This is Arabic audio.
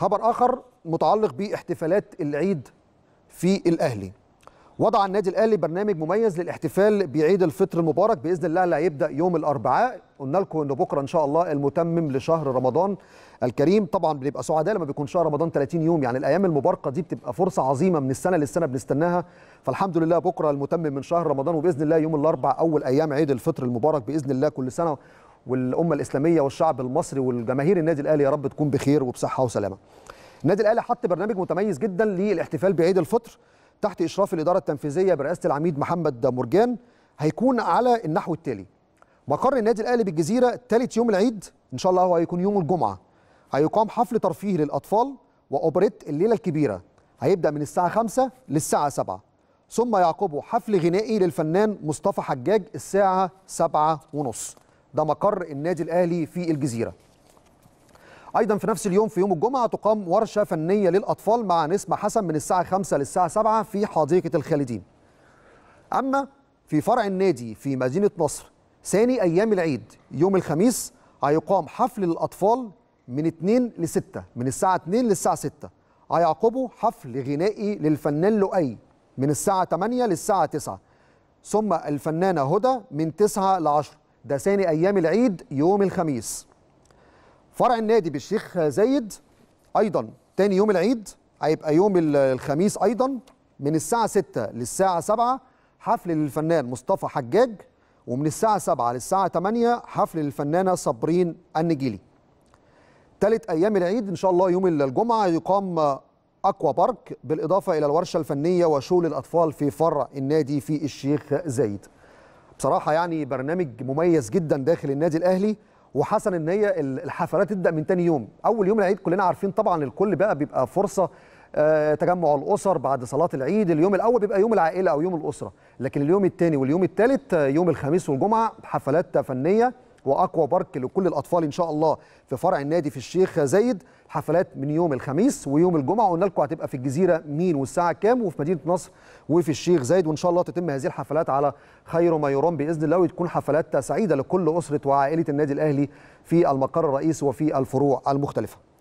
خبر اخر متعلق باحتفالات العيد في الاهلي وضع النادي الاهلي برنامج مميز للاحتفال بعيد الفطر المبارك باذن الله اللي هيبدا يوم الاربعاء قلنا لكم ان بكره ان شاء الله المتمم لشهر رمضان الكريم طبعا بنبقى سعداء لما بيكون شهر رمضان 30 يوم يعني الايام المباركه دي بتبقى فرصه عظيمه من السنه للسنه بنستناها فالحمد لله بكره المتمم من شهر رمضان وباذن الله يوم الاربعاء اول ايام عيد الفطر المبارك باذن الله كل سنه والامه الاسلاميه والشعب المصري والجماهير النادي الاهلي يا رب تكون بخير وبصحه وسلامه. النادي الاهلي حط برنامج متميز جدا للاحتفال بعيد الفطر تحت اشراف الاداره التنفيذيه برئاسه العميد محمد مرجان هيكون على النحو التالي مقر النادي الاهلي بالجزيره ثالث يوم العيد ان شاء الله هو هيكون يوم الجمعه هيقام حفل ترفيه للاطفال واوبريت الليله الكبيره هيبدا من الساعه 5 للساعه 7 ثم يعقبه حفل غنائي للفنان مصطفى حجاج الساعه 7 ونص ده مقر النادي الاهلي في الجزيره ايضا في نفس اليوم في يوم الجمعه تقام ورشه فنيه للاطفال مع نسمه حسن من الساعه 5 للساعه 7 في حديقه الخالدين اما في فرع النادي في مدينه نصر ثاني ايام العيد يوم الخميس هيقام حفل للاطفال من 2 ل 6 من الساعه 2 للساعه 6 هيعقبه حفل غنائي للفنان لؤي من الساعه 8 للساعه 9 ثم الفنانه هدى من 9 ل 10 ده ثاني ايام العيد يوم الخميس فرع النادي بالشيخ زايد ايضا تاني يوم العيد هيبقى يوم الخميس ايضا من الساعه 6 للساعه 7 حفل للفنان مصطفى حجاج ومن الساعه 7 للساعه 8 حفل للفنانه صابرين النجيلي ثالث ايام العيد ان شاء الله يوم الجمعه يقام اكوا بارك بالاضافه الى الورشه الفنيه وشغل الاطفال في فرع النادي في الشيخ زايد بصراحه يعني برنامج مميز جدا داخل النادي الاهلي وحسن ان هي الحفلات تبدا من تاني يوم اول يوم العيد كلنا عارفين طبعا الكل بقى بيبقى فرصه آه، تجمع الاسر بعد صلاه العيد اليوم الاول بيبقى يوم العائله او يوم الاسره لكن اليوم الثاني واليوم الثالث آه، يوم الخميس والجمعه حفلات فنيه واكوا بارك لكل الاطفال ان شاء الله في فرع النادي في الشيخ زايد حفلات من يوم الخميس ويوم الجمعه قلنا لكم هتبقى في الجزيره مين والساعه كام وفي مدينه نصر وفي الشيخ زايد وان شاء الله تتم هذه الحفلات على خير ما يرام باذن الله وتكون حفلات سعيده لكل اسره وعائله النادي الاهلي في المقر الرئيسي وفي الفروع المختلفه